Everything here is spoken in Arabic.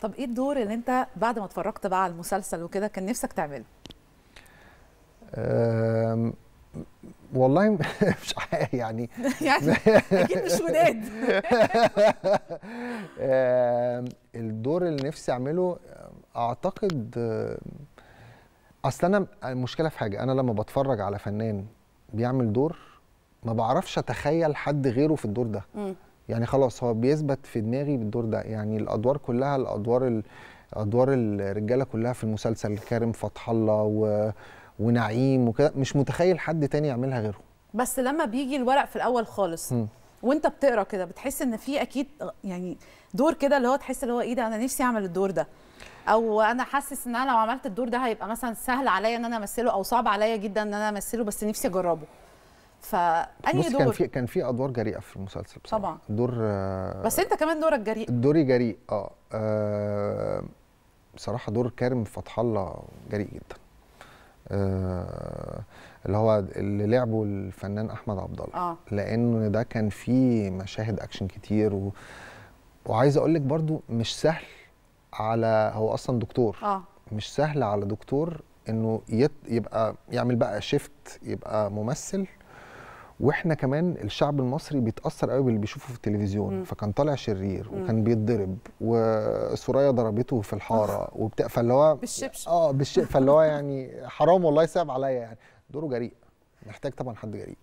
طب ايه الدور اللي انت بعد ما اتفرجت بقى على المسلسل وكده كان نفسك تعمله أم... والله مش يعني يعني اكيد مش وداد الدور اللي نفسي اعمله اعتقد اصل انا المشكله في حاجه انا لما بتفرج على فنان بيعمل دور ما بعرفش اتخيل حد غيره في الدور ده يعني خلاص هو بيثبت في دماغي بالدور ده يعني الادوار كلها الادوار ادوار الرجاله كلها في المسلسل كريم فتح الله و... ونعيم وكده مش متخيل حد تاني يعملها غيره بس لما بيجي الورق في الاول خالص م. وانت بتقرا كده بتحس ان في اكيد يعني دور كده اللي هو تحس اللي هو ايه ده انا نفسي اعمل الدور ده او انا حاسس ان انا لو عملت الدور ده هيبقى مثلا سهل عليا ان انا امثله او صعب عليا جدا ان انا امثله بس نفسي اجربه فاني دور كان في كان في ادوار جريئه في المسلسل بصراحة. طبعا دور آه بس انت كمان دورك جريء دوري جريء اه, آه بصراحه دور كارم فتح الله جريء جدا آه اللي هو اللي لعبه الفنان احمد عبد الله آه. لان ده كان فيه مشاهد اكشن كتير و... وعايز اقول لك برده مش سهل على هو اصلا دكتور آه. مش سهل على دكتور انه يت... يبقى يعمل بقى شيفت يبقى ممثل واحنا كمان الشعب المصري بيتاثر قوي باللي بيشوفه في التلفزيون مم. فكان طالع شرير وكان بيتضرب وسوريا ضربته في الحاره وبتاع فاللي هو اه بالشبشب فاللي هو يعني حرام والله صعب عليا يعني دوره جريء محتاج طبعا حد جريء